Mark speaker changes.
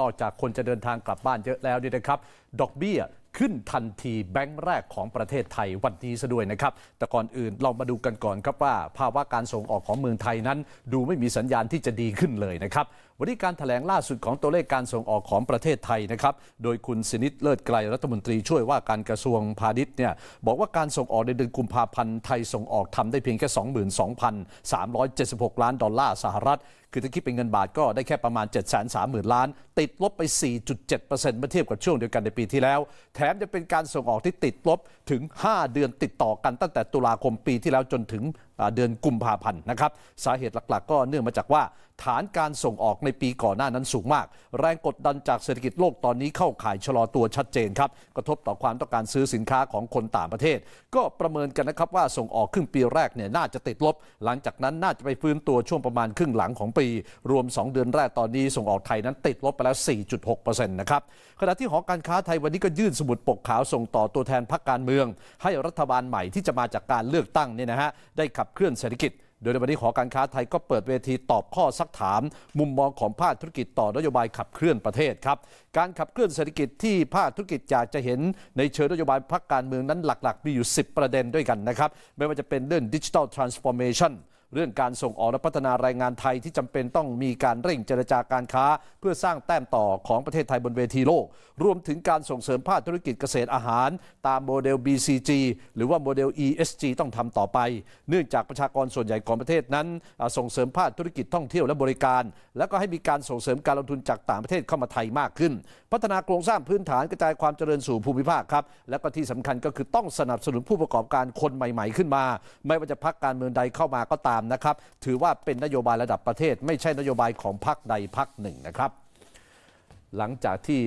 Speaker 1: นอกจากคนจะเดินทางกลับบ้านเยอะแล้วนี่นะครับ ดอกเบี้ย ขึ้นทันทีแบงก์แรกของประเทศไทยวันนี้ซะด้วยนะครับ แต่ก่อนอื่นเรามาดูกันก่อนครับว่าภาวะการส่งออกของเมืองไทยนั้น ดูไม่มีสัญญาณที่จะดีขึ้นเลยนะครับวันนี้การถแถลงล่าสุดของตัวเลขการส่งออกของประเทศไทยนะครับ โดยคุณสินิดเลิศไกลรัฐมนตรีช่วยว่าการกระทรวงพาณิชย์เนี่ยบอกว่าการส่งออกในเดือนกุมภาพันธ์ไทยส่งออกทำได้เพียงแค่ 22,376 ล้านดอลลาร์สหรัฐ คือถ้าคิดเป็นเงินบาทก็ได้แค่ประมาณ 7 3 0 0 0 0 ล้าน ติดลบไป 4.7%เมื่อเทียบกับช่วงเดียวกันในปีที่แล้ว แถมจะเป็นการส่งออกที่ติดลบถึง 5 เดือนติดต่อกันตั้งแต่ตุลาคมปีที่แล้วจนถึงเดือนกุมภาพันธ์นะครับสาเหตุหลัก ๆ ก็เนื่องมาจากว่าฐานการส่งออกในปีก่อนหน้านั้นสูงมาก แรงกดดันจากเศรษฐกิจโลกตอนนี้เข้าข่ายชะลอตัวชัดเจนครับกระทบต่อความต้องการซื้อสินค้าของคนต่างประเทศ ก็ประเมินกันนะครับว่าส่งออกครึ่งปีแรกเนี่ยน่าจะติดลบ หลังจากนั้นน่าจะไปฟื้นตัวช่วงประมาณครึ่งหลังของปี รวม2เดือนแรกตอนนี้ส่งออกไทยนั้นติดลบไปแล้ว 4.6%นะครับขณะที่หอการค้าไทยวันนี้ก็ยื่นสมุดปกขาวส่งต่อตัวแทนพรรคการเมือง ให้รัฐบาลใหม่ที่จะมาจากการเลือกตั้งเนี่ยนะฮะได้ขับเคลื่อนเศรษฐกิจโดยในวันนี้หอการค้าไทยก็เปิดเวทีตอบข้อซักถาม มุมมองของภาคธุรกิจต่อนโยบายขับเคลื่อนประเทศครับ การขับเคลื่อนเศรษฐกิจที่ภาคธุรกิจอยากจะเห็นในเชิงนโยบายพรรคการเมืองนั้นหลัก ๆ มีอยู่ 10 ประเด็นด้วยกันนะครับ ไม่ว่าจะเป็นเรื่องดิจิทัลทรานส์ฟอร์เมชั่นเรื่องการส่งออกและพัฒนาแรงงานไทยที่จำเป็นต้องมีการเร่งเจรจาการค้า เพื่อสร้างแต้มต่อของประเทศไทยบนเวทีโลก รวมถึงการส่งเสริมภาคธุรกิจเกษตรอาหาร ตามโมเดล BCG หรือว่าโมเดล ESG ต้องทำต่อไป เนื่องจากประชากรส่วนใหญ่ของประเทศนั้น ส่งเสริมภาคธุรกิจท่องเที่ยวและบริการ แล้วก็ให้มีการส่งเสริมการลงทุนจากต่างประเทศเข้ามาไทยมากขึ้น พัฒนาโครงสร้างพื้นฐานกระจายความเจริญสู่ภูมิภาคครับและก็ที่สำคัญก็คือต้องสนับสนุนผู้ประกอบการคนใหม่ ๆ ขึ้นมา ไม่ว่าจะพักการเมืองใดเข้ามาก็ตามามนะครับถือว่าเป็นนโยบายระดับประเทศ ไม่ใช่นโยบายของพรรคใดพรรคหนึ่งนะครับหลังจากที่